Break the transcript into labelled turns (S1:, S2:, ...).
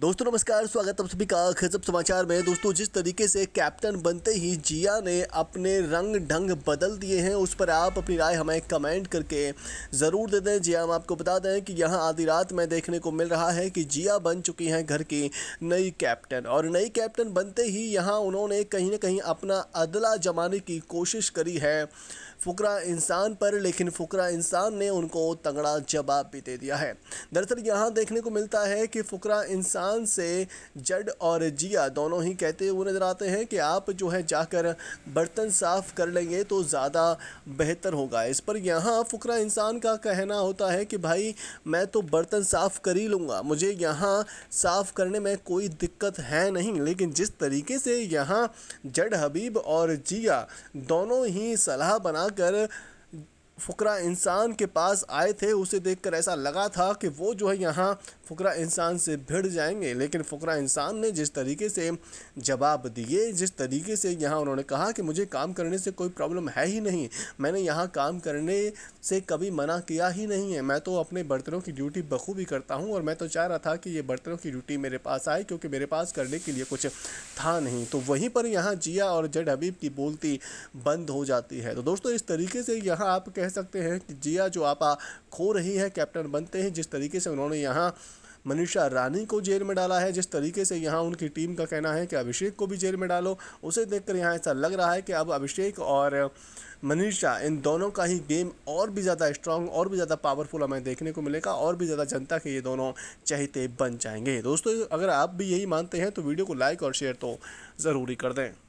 S1: दोस्तों नमस्कार स्वागत आप सभी का खजब समाचार में दोस्तों जिस तरीके से कैप्टन बनते ही जिया ने अपने रंग ढंग बदल दिए हैं उस पर आप अपनी राय हमें कमेंट करके ज़रूर दे दें जिया हम आपको बता दें कि यहाँ आधी रात में देखने को मिल रहा है कि जिया बन चुकी हैं घर की नई कैप्टन और नई कैप्टन बनते ही यहाँ उन्होंने कहीं ना कहीं अपना अदला जमाने की कोशिश करी है फुकरा इंसान पर लेकिन फुकरा इंसान ने उनको तगड़ा जवाब भी दे दिया है दरअसल यहाँ देखने को मिलता है कि फुकरा इंसान से जड और जिया दोनों ही कहते हुए नज़र आते हैं कि आप जो है जाकर बर्तन साफ़ कर लेंगे तो ज़्यादा बेहतर होगा इस पर यहाँ फुकरा इंसान का कहना होता है कि भाई मैं तो बर्तन साफ़ कर ही लूँगा मुझे यहाँ साफ़ करने में कोई दिक्कत है नहीं लेकिन जिस तरीके से यहाँ जड हबीब और जिया दोनों ही सलाह बना कर फ़ुकरा इंसान के पास आए थे उसे देखकर ऐसा लगा था कि वो जो है यहाँ फ़ुकरा इंसान से भिड़ जाएंगे लेकिन फ़ुकरा इंसान ने जिस तरीके से जवाब दिए जिस तरीके से यहाँ उन्होंने कहा कि मुझे काम करने से कोई प्रॉब्लम है ही नहीं मैंने यहाँ काम करने से कभी मना किया ही नहीं है मैं तो अपने बर्तनों की ड्यूटी बखूबी करता हूँ और मैं तो चाह रहा था कि ये बर्तनों की ड्यूटी मेरे पास आए क्योंकि मेरे पास करने के लिए कुछ था नहीं तो वहीं पर यहाँ जिया और जड हबीब की बोलती बंद हो जाती है तो दोस्तों इस तरीके से यहाँ आप कह कह सकते हैं कि जिया जो आपा खो रही है कैप्टन बनते हैं जिस तरीके से उन्होंने यहाँ मनीषा रानी को जेल में डाला है जिस तरीके से यहाँ उनकी टीम का कहना है कि अभिषेक को भी जेल में डालो उसे देखकर यहाँ ऐसा लग रहा है कि अब अभिषेक और मनीषा इन दोनों का ही गेम और भी ज़्यादा स्ट्रांग और भी ज़्यादा पावरफुल हमें देखने को मिलेगा और भी ज़्यादा जनता के ये दोनों चहते बन जाएंगे दोस्तों अगर आप भी यही मानते हैं तो वीडियो को लाइक और शेयर तो ज़रूरी कर दें